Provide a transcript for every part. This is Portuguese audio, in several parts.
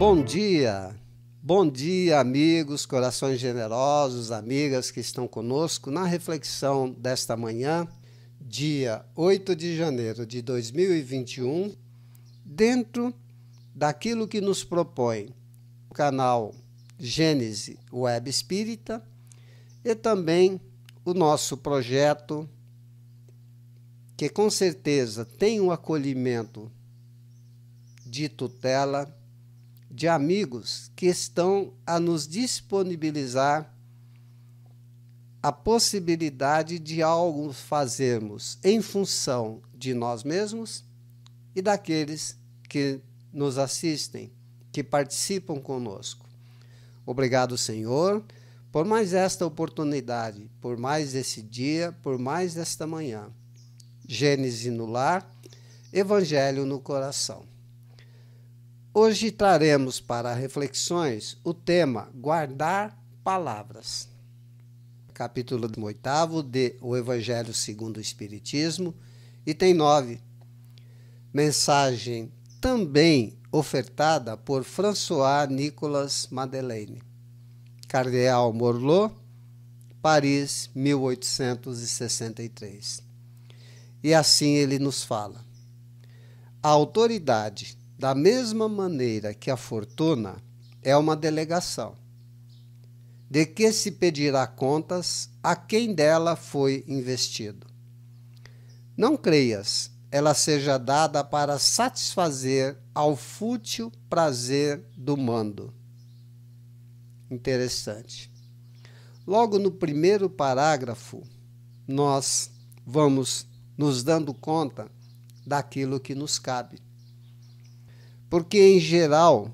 Bom dia. Bom dia, amigos, corações generosos, amigas que estão conosco na reflexão desta manhã, dia 8 de janeiro de 2021, dentro daquilo que nos propõe o canal Gênese Web Espírita e também o nosso projeto, que com certeza tem um acolhimento de tutela de amigos que estão a nos disponibilizar a possibilidade de algo fazermos em função de nós mesmos e daqueles que nos assistem, que participam conosco. Obrigado, Senhor, por mais esta oportunidade, por mais esse dia, por mais esta manhã. Gênesis no lar, Evangelho no coração. Hoje traremos para reflexões o tema Guardar Palavras. Capítulo 8 de O Evangelho segundo o Espiritismo, item 9. Mensagem também ofertada por François Nicolas Madeleine. Cardeal Morlot, Paris, 1863. E assim ele nos fala: A autoridade da mesma maneira que a fortuna é uma delegação, de que se pedirá contas a quem dela foi investido. Não creias ela seja dada para satisfazer ao fútil prazer do mando. Interessante. Logo no primeiro parágrafo, nós vamos nos dando conta daquilo que nos cabe. Porque, em geral,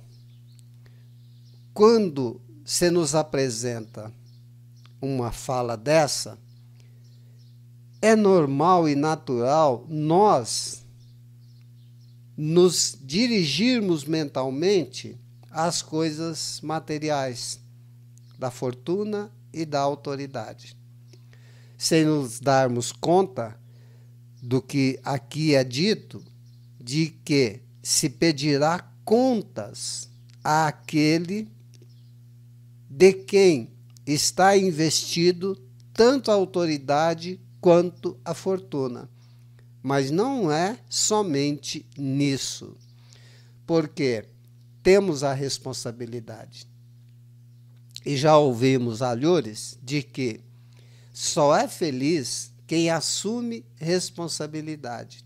quando se nos apresenta uma fala dessa, é normal e natural nós nos dirigirmos mentalmente às coisas materiais, da fortuna e da autoridade, sem nos darmos conta do que aqui é dito, de que se pedirá contas àquele de quem está investido tanto a autoridade quanto a fortuna. Mas não é somente nisso, porque temos a responsabilidade. E já ouvimos alhures de que só é feliz quem assume responsabilidade.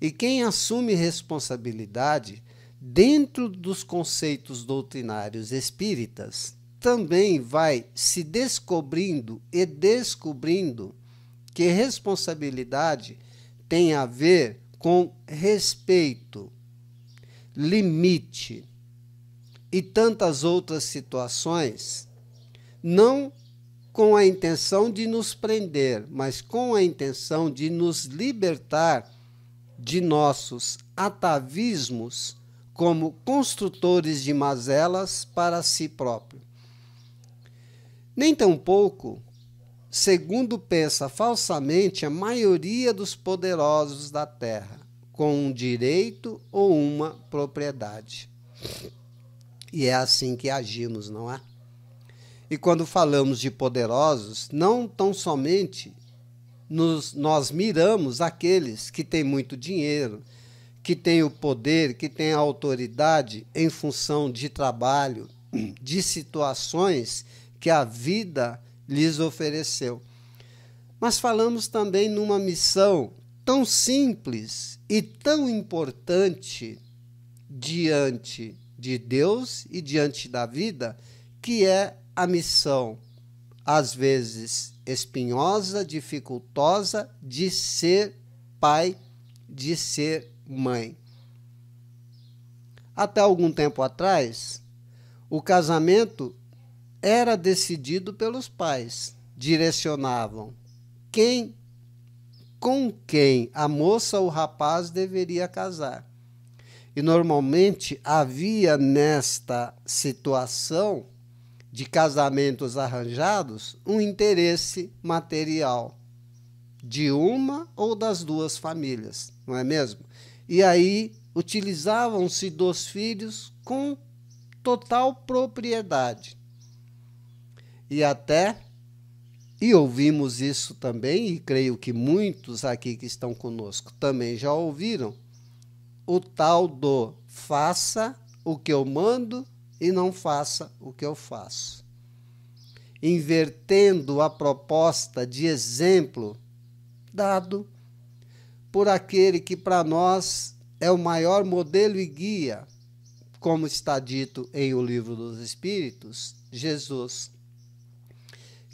E quem assume responsabilidade dentro dos conceitos doutrinários espíritas também vai se descobrindo e descobrindo que responsabilidade tem a ver com respeito, limite e tantas outras situações, não com a intenção de nos prender, mas com a intenção de nos libertar de nossos atavismos como construtores de mazelas para si próprio. Nem tampouco, segundo pensa falsamente a maioria dos poderosos da terra, com um direito ou uma propriedade. E é assim que agimos, não é? E quando falamos de poderosos, não tão somente nos, nós miramos aqueles que têm muito dinheiro, que têm o poder, que têm a autoridade em função de trabalho, de situações que a vida lhes ofereceu. Mas falamos também numa missão tão simples e tão importante diante de Deus e diante da vida, que é a missão às vezes espinhosa, dificultosa de ser pai, de ser mãe. Até algum tempo atrás, o casamento era decidido pelos pais, direcionavam quem com quem a moça ou rapaz deveria casar. E normalmente havia nesta situação de casamentos arranjados um interesse material de uma ou das duas famílias, não é mesmo? E aí utilizavam-se dos filhos com total propriedade. E até, e ouvimos isso também, e creio que muitos aqui que estão conosco também já ouviram, o tal do faça o que eu mando e não faça o que eu faço. Invertendo a proposta de exemplo dado por aquele que para nós é o maior modelo e guia, como está dito em O Livro dos Espíritos, Jesus,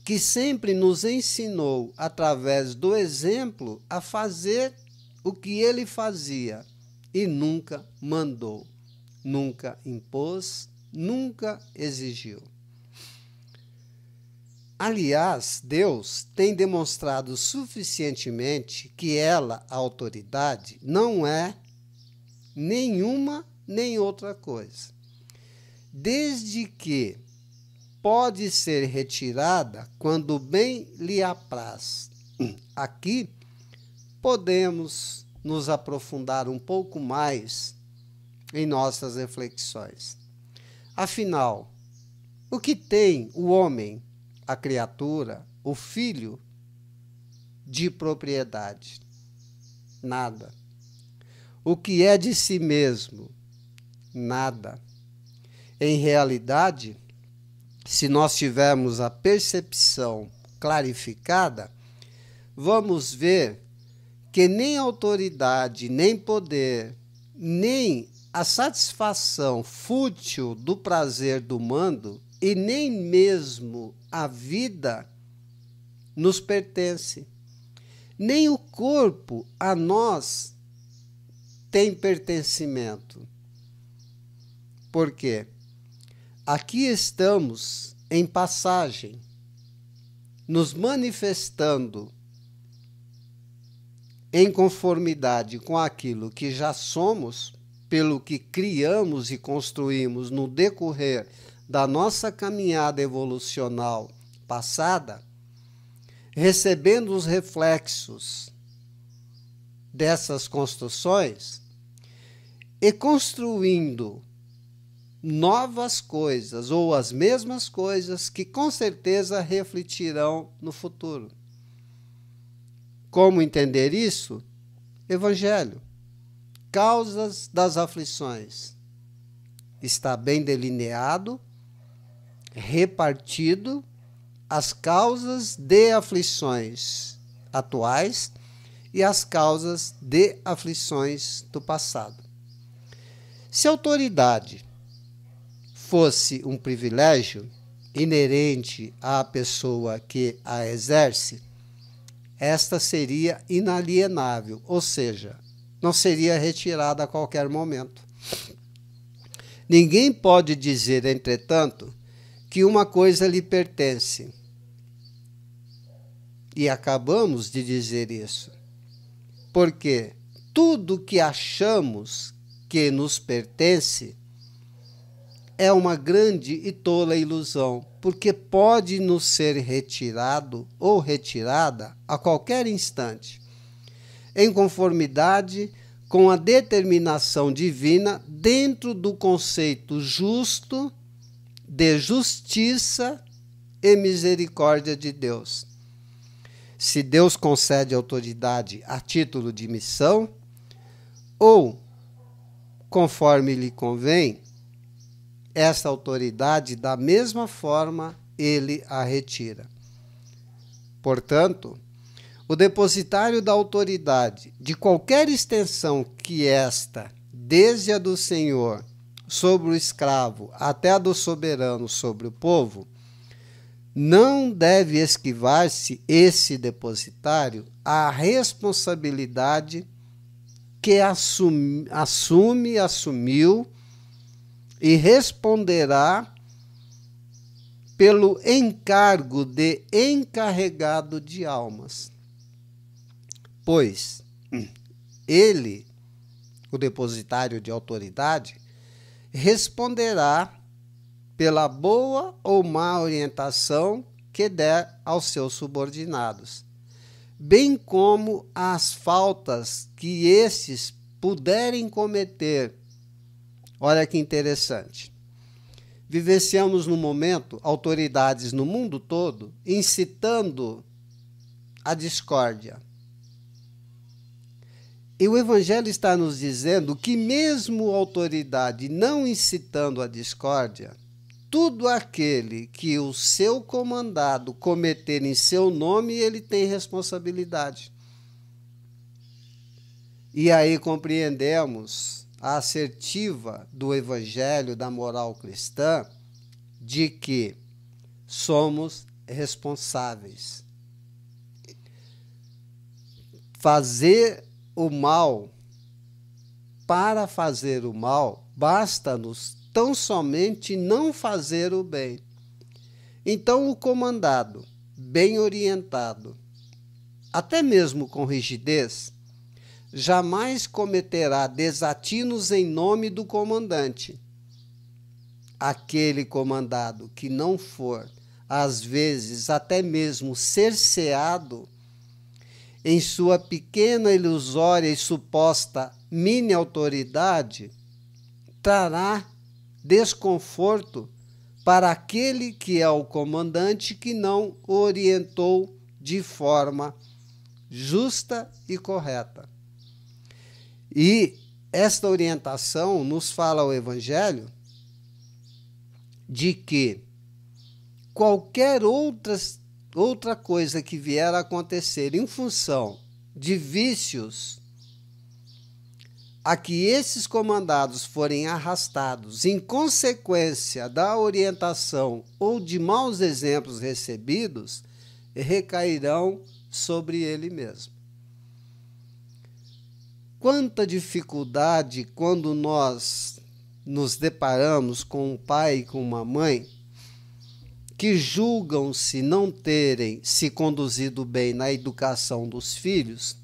que sempre nos ensinou, através do exemplo, a fazer o que ele fazia e nunca mandou, nunca impôs, nunca exigiu. Aliás, Deus tem demonstrado suficientemente que ela, a autoridade, não é nenhuma nem outra coisa. Desde que pode ser retirada quando bem lhe apraz. Aqui podemos nos aprofundar um pouco mais em nossas reflexões. Afinal, o que tem o homem, a criatura, o filho de propriedade? Nada. O que é de si mesmo? Nada. Em realidade, se nós tivermos a percepção clarificada, vamos ver que nem autoridade, nem poder, nem a satisfação fútil do prazer do mando e nem mesmo a vida nos pertence. Nem o corpo a nós tem pertencimento. Por quê? Aqui estamos em passagem, nos manifestando em conformidade com aquilo que já somos pelo que criamos e construímos no decorrer da nossa caminhada evolucional passada, recebendo os reflexos dessas construções e construindo novas coisas ou as mesmas coisas que com certeza refletirão no futuro. Como entender isso? Evangelho causas das aflições. Está bem delineado, repartido as causas de aflições atuais e as causas de aflições do passado. Se a autoridade fosse um privilégio inerente à pessoa que a exerce, esta seria inalienável, ou seja, não seria retirada a qualquer momento. Ninguém pode dizer, entretanto, que uma coisa lhe pertence. E acabamos de dizer isso. Porque tudo que achamos que nos pertence é uma grande e tola ilusão, porque pode nos ser retirado ou retirada a qualquer instante em conformidade com a determinação divina dentro do conceito justo de justiça e misericórdia de Deus. Se Deus concede autoridade a título de missão, ou, conforme lhe convém, essa autoridade, da mesma forma, ele a retira. Portanto, o depositário da autoridade de qualquer extensão que esta, desde a do senhor sobre o escravo até a do soberano sobre o povo, não deve esquivar-se esse depositário a responsabilidade que assume, assume, assumiu e responderá pelo encargo de encarregado de almas pois hum. ele, o depositário de autoridade, responderá pela boa ou má orientação que der aos seus subordinados, bem como as faltas que esses puderem cometer. Olha que interessante. Vivenciamos no momento autoridades no mundo todo incitando a discórdia, e o Evangelho está nos dizendo que, mesmo autoridade não incitando a discórdia, tudo aquele que o seu comandado cometer em seu nome, ele tem responsabilidade. E aí compreendemos a assertiva do Evangelho, da moral cristã, de que somos responsáveis. Fazer o mal, para fazer o mal, basta-nos tão somente não fazer o bem. Então, o comandado, bem orientado, até mesmo com rigidez, jamais cometerá desatinos em nome do comandante. Aquele comandado que não for, às vezes até mesmo cerceado em sua pequena, ilusória e suposta mini-autoridade, trará desconforto para aquele que é o comandante que não o orientou de forma justa e correta. E esta orientação nos fala o Evangelho de que qualquer outras outra coisa que vier a acontecer em função de vícios a que esses comandados forem arrastados em consequência da orientação ou de maus exemplos recebidos, recairão sobre ele mesmo. Quanta dificuldade quando nós nos deparamos com um pai e com uma mãe que julgam-se não terem se conduzido bem na educação dos filhos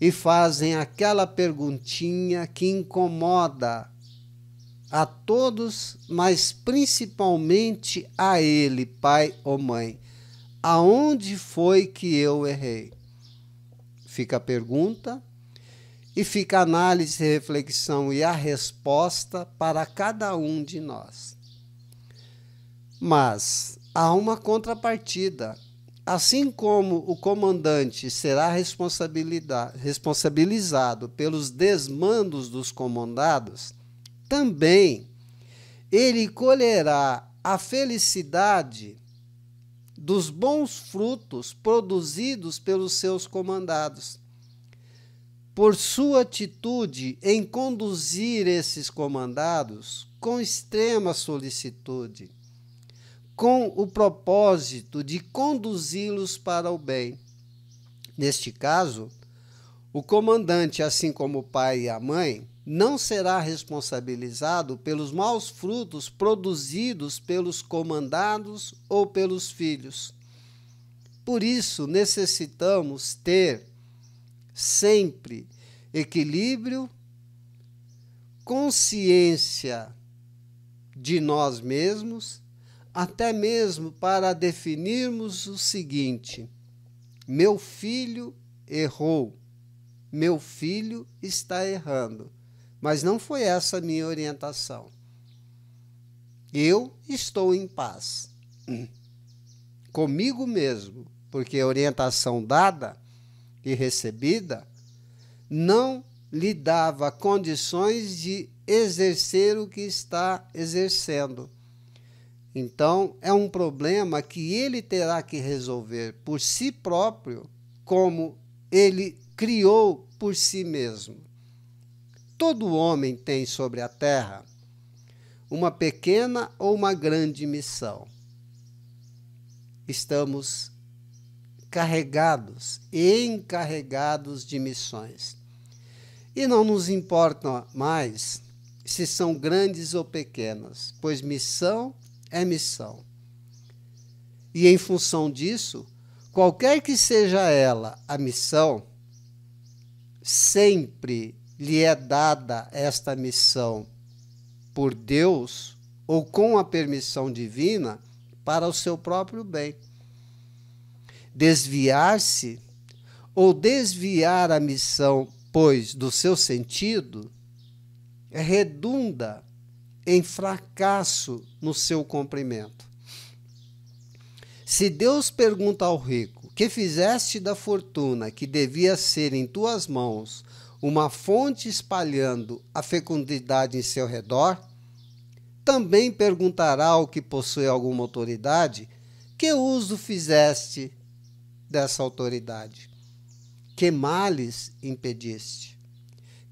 e fazem aquela perguntinha que incomoda a todos, mas principalmente a ele, pai ou mãe: aonde foi que eu errei? Fica a pergunta e fica a análise, reflexão e a resposta para cada um de nós. Mas há uma contrapartida. Assim como o comandante será responsabilizado pelos desmandos dos comandados, também ele colherá a felicidade dos bons frutos produzidos pelos seus comandados. Por sua atitude em conduzir esses comandados com extrema solicitude, com o propósito de conduzi-los para o bem. Neste caso, o comandante, assim como o pai e a mãe, não será responsabilizado pelos maus frutos produzidos pelos comandados ou pelos filhos. Por isso, necessitamos ter sempre equilíbrio, consciência de nós mesmos até mesmo para definirmos o seguinte: meu filho errou, meu filho está errando. Mas não foi essa a minha orientação. Eu estou em paz comigo mesmo, porque a orientação dada e recebida não lhe dava condições de exercer o que está exercendo. Então, é um problema que ele terá que resolver por si próprio, como ele criou por si mesmo. Todo homem tem sobre a terra uma pequena ou uma grande missão. Estamos carregados e encarregados de missões. E não nos importa mais se são grandes ou pequenas, pois missão é missão. E em função disso, qualquer que seja ela a missão, sempre lhe é dada esta missão por Deus ou com a permissão divina para o seu próprio bem. Desviar-se ou desviar a missão, pois, do seu sentido, é redunda em fracasso no seu cumprimento. Se Deus pergunta ao rico: Que fizeste da fortuna que devia ser em tuas mãos, uma fonte espalhando a fecundidade em seu redor? Também perguntará ao que possui alguma autoridade: Que uso fizeste dessa autoridade? Que males impediste?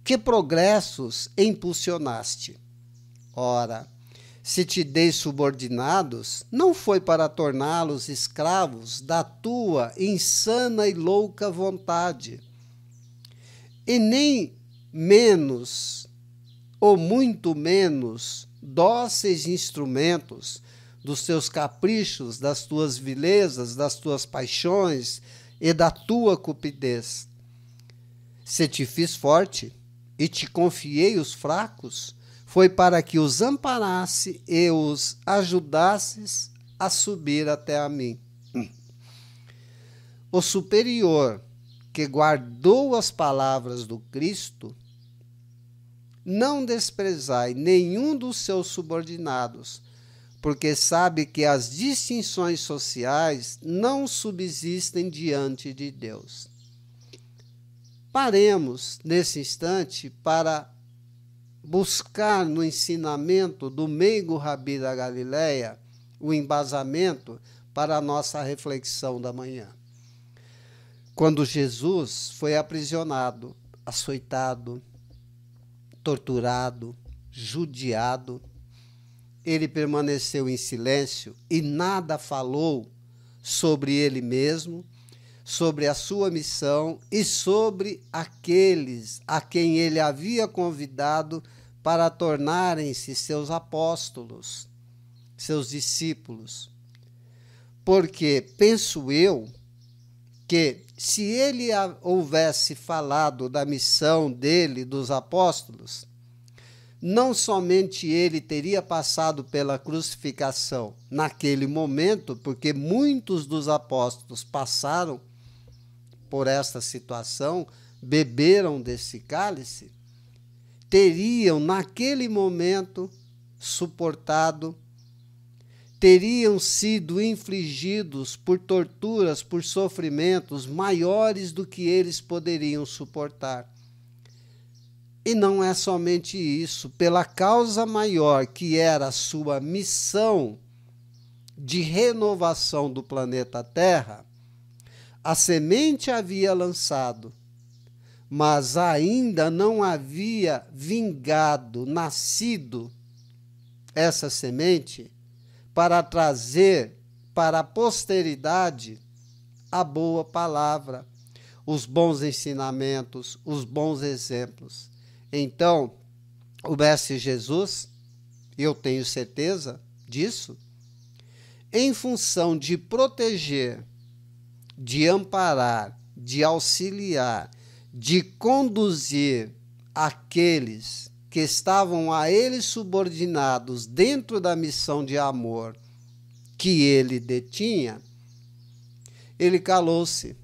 Que progressos impulsionaste? Ora, se te dei subordinados, não foi para torná-los escravos da tua insana e louca vontade, e nem menos, ou muito menos, dóceis instrumentos dos teus caprichos, das tuas vilezas, das tuas paixões e da tua cupidez. Se te fiz forte e te confiei os fracos, foi para que os amparasse e os ajudasses a subir até a mim. Hum. O superior que guardou as palavras do Cristo, não desprezai nenhum dos seus subordinados, porque sabe que as distinções sociais não subsistem diante de Deus. Paremos nesse instante para buscar no ensinamento do meigo Rabi da Galileia o embasamento para a nossa reflexão da manhã. Quando Jesus foi aprisionado, açoitado, torturado, judiado, ele permaneceu em silêncio e nada falou sobre ele mesmo, sobre a sua missão e sobre aqueles a quem ele havia convidado para tornarem-se seus apóstolos, seus discípulos. Porque penso eu que, se ele houvesse falado da missão dele, dos apóstolos, não somente ele teria passado pela crucificação naquele momento, porque muitos dos apóstolos passaram por esta situação, beberam desse cálice teriam, naquele momento, suportado, teriam sido infligidos por torturas, por sofrimentos maiores do que eles poderiam suportar. E não é somente isso, pela causa maior que era a sua missão de renovação do planeta Terra, a semente havia lançado mas ainda não havia vingado, nascido essa semente para trazer para a posteridade a boa palavra, os bons ensinamentos, os bons exemplos. Então, o Mestre Jesus, eu tenho certeza disso, em função de proteger, de amparar, de auxiliar, de conduzir aqueles que estavam a ele subordinados dentro da missão de amor que ele detinha, ele calou-se.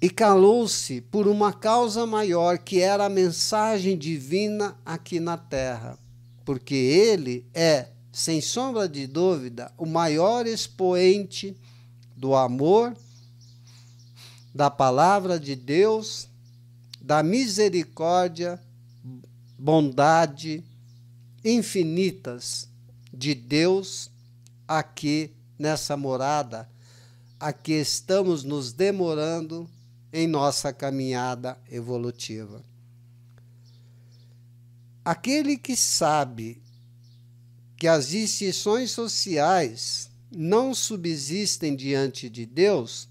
E calou-se por uma causa maior, que era a mensagem divina aqui na terra, porque ele é, sem sombra de dúvida, o maior expoente do amor da palavra de Deus, da misericórdia, bondade infinitas de Deus aqui nessa morada, aqui estamos nos demorando em nossa caminhada evolutiva. Aquele que sabe que as instituições sociais não subsistem diante de Deus,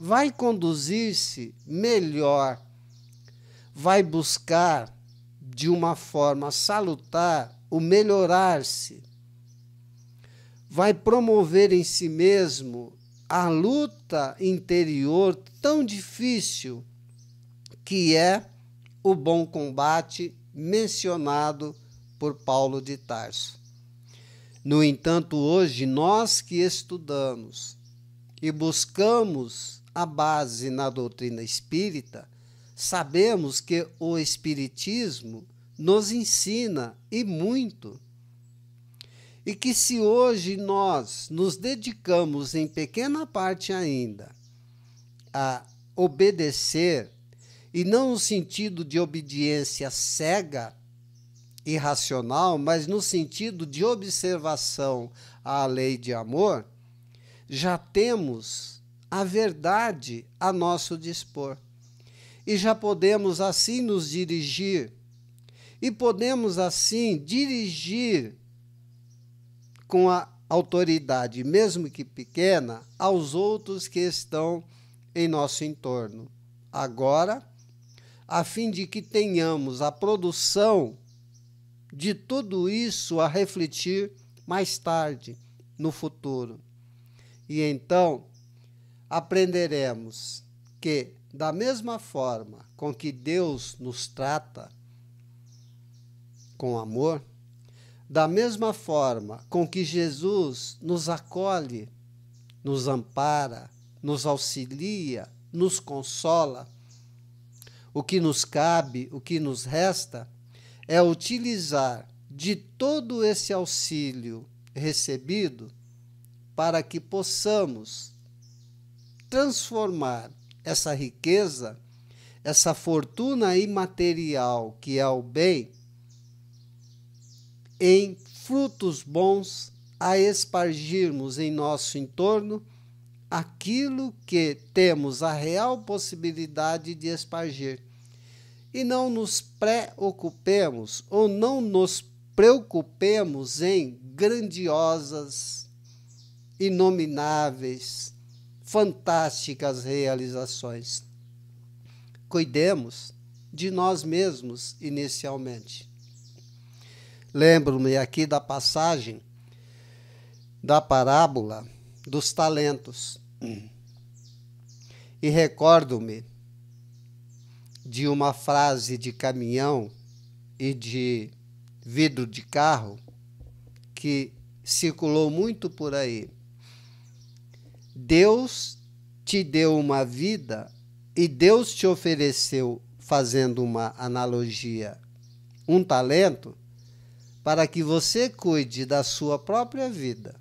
vai conduzir-se melhor, vai buscar de uma forma salutar o melhorar-se, vai promover em si mesmo a luta interior tão difícil que é o bom combate mencionado por Paulo de Tarso. No entanto, hoje nós que estudamos e buscamos a base na doutrina espírita, sabemos que o Espiritismo nos ensina e muito. E que se hoje nós nos dedicamos, em pequena parte ainda, a obedecer, e não no sentido de obediência cega, irracional, mas no sentido de observação à lei de amor, já temos a verdade a nosso dispor. E já podemos assim nos dirigir, e podemos assim dirigir com a autoridade, mesmo que pequena, aos outros que estão em nosso entorno. Agora, a fim de que tenhamos a produção de tudo isso a refletir mais tarde, no futuro. E então, aprenderemos que, da mesma forma com que Deus nos trata com amor, da mesma forma com que Jesus nos acolhe, nos ampara, nos auxilia, nos consola, o que nos cabe, o que nos resta, é utilizar de todo esse auxílio recebido para que possamos transformar essa riqueza, essa fortuna imaterial que é o bem, em frutos bons a espargirmos em nosso entorno aquilo que temos a real possibilidade de espargir. E não nos preocupemos ou não nos preocupemos em grandiosas, inomináveis, fantásticas realizações. Cuidemos de nós mesmos inicialmente. Lembro-me aqui da passagem da parábola dos talentos. E recordo-me de uma frase de caminhão e de vidro de carro que circulou muito por aí. Deus te deu uma vida e Deus te ofereceu, fazendo uma analogia, um talento para que você cuide da sua própria vida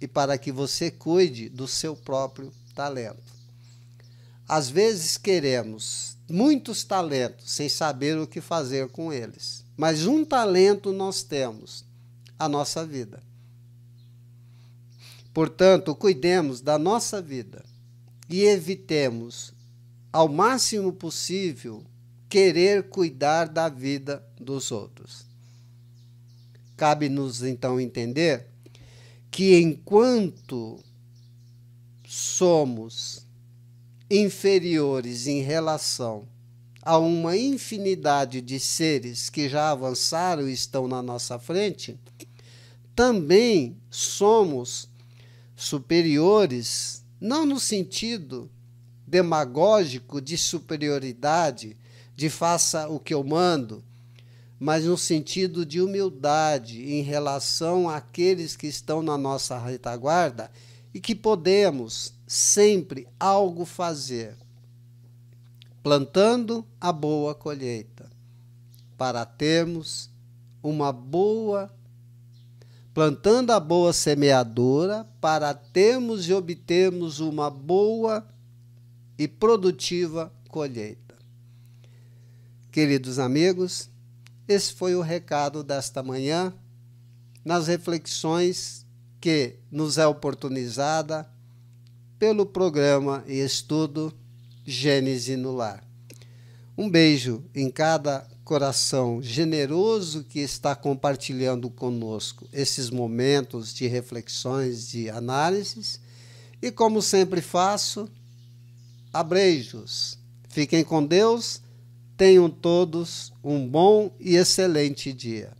e para que você cuide do seu próprio talento. Às vezes queremos muitos talentos sem saber o que fazer com eles, mas um talento nós temos, a nossa vida. Portanto, cuidemos da nossa vida e evitemos, ao máximo possível, querer cuidar da vida dos outros. Cabe-nos então entender que enquanto somos inferiores em relação a uma infinidade de seres que já avançaram e estão na nossa frente, também somos superiores, não no sentido demagógico de superioridade, de faça o que eu mando, mas no sentido de humildade em relação àqueles que estão na nossa retaguarda e que podemos sempre algo fazer, plantando a boa colheita, para termos uma boa plantando a boa semeadora para termos e obtermos uma boa e produtiva colheita. Queridos amigos, esse foi o recado desta manhã, nas reflexões que nos é oportunizada pelo programa e estudo Gênese no Lar. Um beijo em cada coração generoso que está compartilhando conosco esses momentos de reflexões, de análises. E como sempre faço, abreijos. Fiquem com Deus. Tenham todos um bom e excelente dia.